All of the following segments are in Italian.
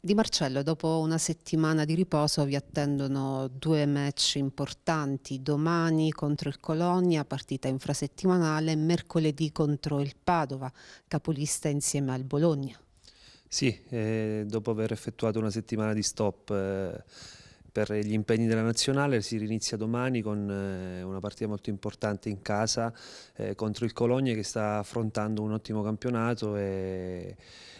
Di Marcello, dopo una settimana di riposo vi attendono due match importanti, domani contro il Colonia, partita infrasettimanale, mercoledì contro il Padova, capolista insieme al Bologna. Sì, eh, dopo aver effettuato una settimana di stop eh, per gli impegni della nazionale si rinizia domani con eh, una partita molto importante in casa eh, contro il Colonia che sta affrontando un ottimo campionato e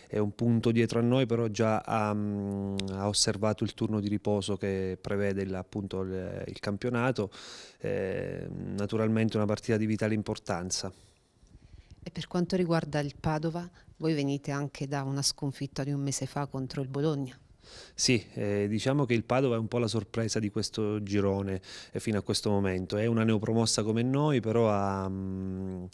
è un punto dietro a noi, però già ha, ehm, ha osservato il turno di riposo che prevede il, appunto il, il campionato, eh, naturalmente una partita di vitale importanza. E per quanto riguarda il Padova, voi venite anche da una sconfitta di un mese fa contro il Bologna? Sì, eh, diciamo che il Padova è un po' la sorpresa di questo girone eh, fino a questo momento. È una neopromossa come noi, però ha, mh, mm,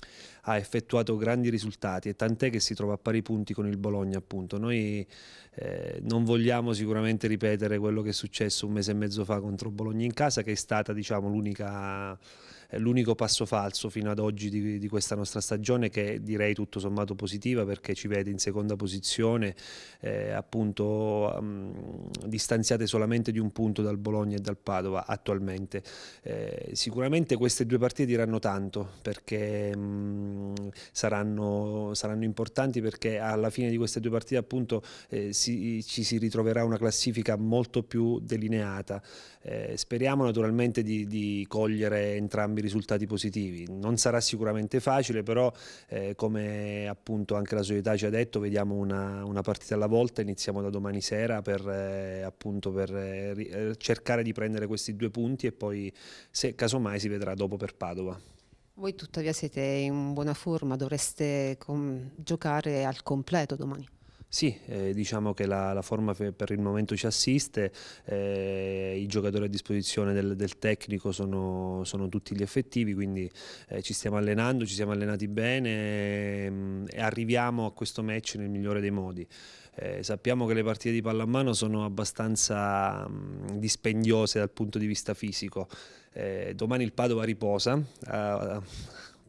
ha, effettuato grandi risultati e tant'è che si trova a pari punti con il Bologna appunto. Noi eh, non vogliamo sicuramente ripetere quello che è successo un mese e mezzo fa contro Bologna in casa, che è stata diciamo, l'unica l'unico passo falso fino ad oggi di, di, questa nostra stagione che direi tutto sommato positiva perché ci vede in seconda posizione eh, appunto um, distanziate solamente di un punto dal Bologna e dal Padova attualmente. Eh, sicuramente queste due partite diranno tanto perché mh, mm, saranno, saranno, importanti perché alla fine di queste due partite appunto eh, si, ci si ritroverà una classifica molto più delineata. Eh, speriamo naturalmente di, di cogliere entrambi risultati positivi. Non sarà sicuramente facile, però eh, come appunto anche la società ci ha detto, vediamo una, una partita alla volta, iniziamo da domani sera per, eh, appunto per eh, eh cercare di prendere questi due punti e poi se casomai si vedrà dopo per Padova. Voi tuttavia siete in buona forma, dovreste giocare al completo domani. Sì, eh, diciamo che la, la, forma per il momento ci assiste, eh, i giocatori a disposizione del, del tecnico sono, sono, tutti gli effettivi, quindi eh, ci stiamo allenando, ci siamo allenati bene ehm, e arriviamo a questo match nel migliore dei modi. Eh, sappiamo che le partite di pallamano sono abbastanza mh, mm, dispendiose dal punto di vista fisico. Eh, domani il Padova riposa. Uh,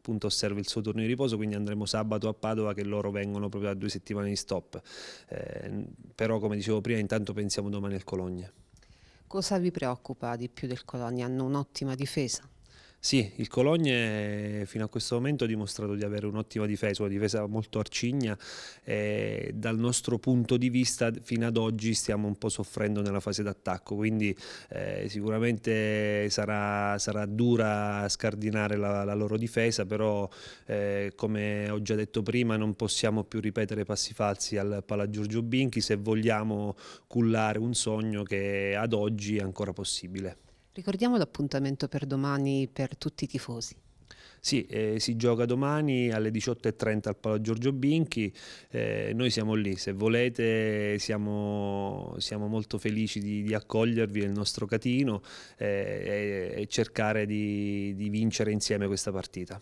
appunto osserva il suo turno di riposo, quindi andremo sabato a Padova che loro vengono proprio da due settimane di stop. Eh, però come dicevo prima intanto pensiamo domani al Cologna. Cosa vi preoccupa di più del Cologna? Hanno un'ottima difesa? Sì, il Cologne fino a questo momento ha dimostrato di avere un'ottima difesa, una difesa molto arcigna e dal nostro punto di vista fino ad oggi stiamo un po' soffrendo nella fase d'attacco, quindi eh, sicuramente sarà, sarà, dura scardinare la, la loro difesa, però eh, come ho già detto prima non possiamo più ripetere passi falsi al Pala Giorgio Binchi se vogliamo cullare un sogno che ad oggi è ancora possibile. Ricordiamo l'appuntamento per domani per tutti i tifosi. Sì, eh, si gioca domani alle 18.30 al Palo Giorgio Binchi, eh, noi siamo lì, se volete siamo, siamo molto felici di, di, accogliervi nel nostro catino eh, e, e, cercare di, di vincere insieme questa partita.